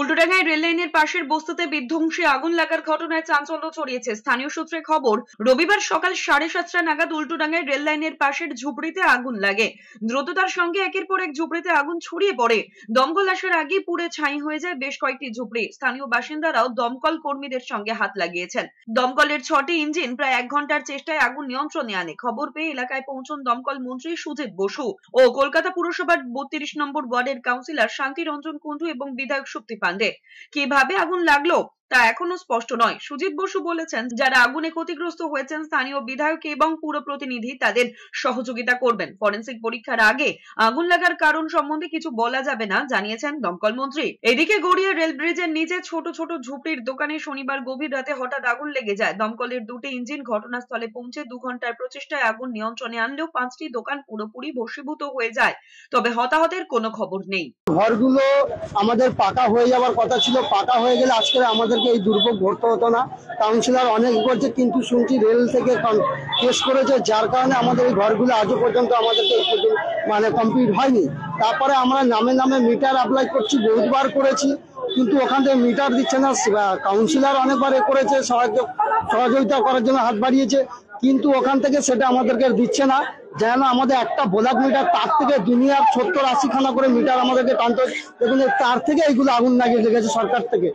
উল্টোডাঙ্গায় rail লাইনের পাশের বস্তুতে বিধ্বংসী আগুন লাগার ঘটনায় চাঞ্চল্য ছড়িয়েছে স্থানীয় সূত্রে খবর রবিবার সকাল সাড়ে সাতটা নাগাদ উল্টোডাঙ্গায় রেল লাইনের পাশের ঝুপড়িতে আগুন লাগে দ্রুততার সঙ্গে একের পর এক ঝুপড়িতে আগুন ছড়িয়ে পড়ে দমকল আসার আগে পুড়ে ছাই হয়ে যায় বেশ কয়েকটি ঝুপড়ি স্থানীয় বাসিন্দারাও দমকল কর্মীদের সঙ্গে হাত লাগিয়েছেন দমকলের ছটি ইঞ্জিন প্রায় এক ঘন্টার চেষ্টায় আগুন নিয়ন্ত্রণে আনে খবর পেয়ে এলাকায় পৌঁছন দমকল মন্ত্রী সুজিত বসু ও কলকাতা পুরসভার বত্রিশ নম্বর ওয়ার্ডের কাউন্সিলর শান্তিরঞ্জন কুণ্ডু এবং বিধায়ক শক্তি বাঁধে কিভাবে আগুন লাগলো তা এখনো স্পষ্ট নয় সুজিত বসু বলেছেন যারা আগুনে ক্ষতিগ্রস্ত হয়েছেন স্থানীয় বিধায়ক এবং পুর প্রতিনিধি তাদের সহযোগিতা করবেন ফরেন্সিক পরীক্ষার আগে আগুন লাগার কারণ সম্বন্ধে কিছু বলা যাবে না জানিয়েছেন দমকল মন্ত্রী এদিকে গড়িয়া রেল ব্রিজের নিচে ছোট ছোট ঝুপড়ির দোকানে শনিবার গভীর রাতে হঠাৎ আগুন লেগে যায় দমকলের দুটি ইঞ্জিন ঘটনাস্থলে পৌঁছে দু ঘন্টার প্রচেষ্টায় আগুন নিয়ন্ত্রণে আনলেও পাঁচটি দোকান পুরোপুরি ভস্মীভূত হয়ে যায় তবে হতাহতের কোনো খবর নেই ঘরগুলো আমাদের পাকা হয়ে যাওয়ার কথা ছিল পাকা হয়ে গেলে আজকে আমাদের থেকে এই দুর্ভোগ ঘটতে হতো না কাউন্সিলর অনেক করছে কিন্তু শুনছি রেল থেকে কেস করেছে যার কারণে আমাদের এই ঘরগুলো আজও পর্যন্ত আমাদেরকে মানে কমপ্লিট হয়নি তারপরে আমরা নামে নামে মিটার অ্যাপ্লাই করছি বহুতবার করেছি কিন্তু ওখান থেকে মিটার দিচ্ছে না কাউন্সিলর অনেকবার এ করেছে সহায় সহযোগিতা করার জন্য হাত বাড়িয়েছে কিন্তু ওখান থেকে সেটা আমাদেরকে দিচ্ছে না যেন আমাদের একটা বোলাক মিটার তার থেকে দুনিয়ার সত্তর আশিখানা করে মিটার আমাদেরকে টানতে দেখুন তার থেকে এইগুলো আগুন লাগিয়ে লেগেছে সরকার থেকে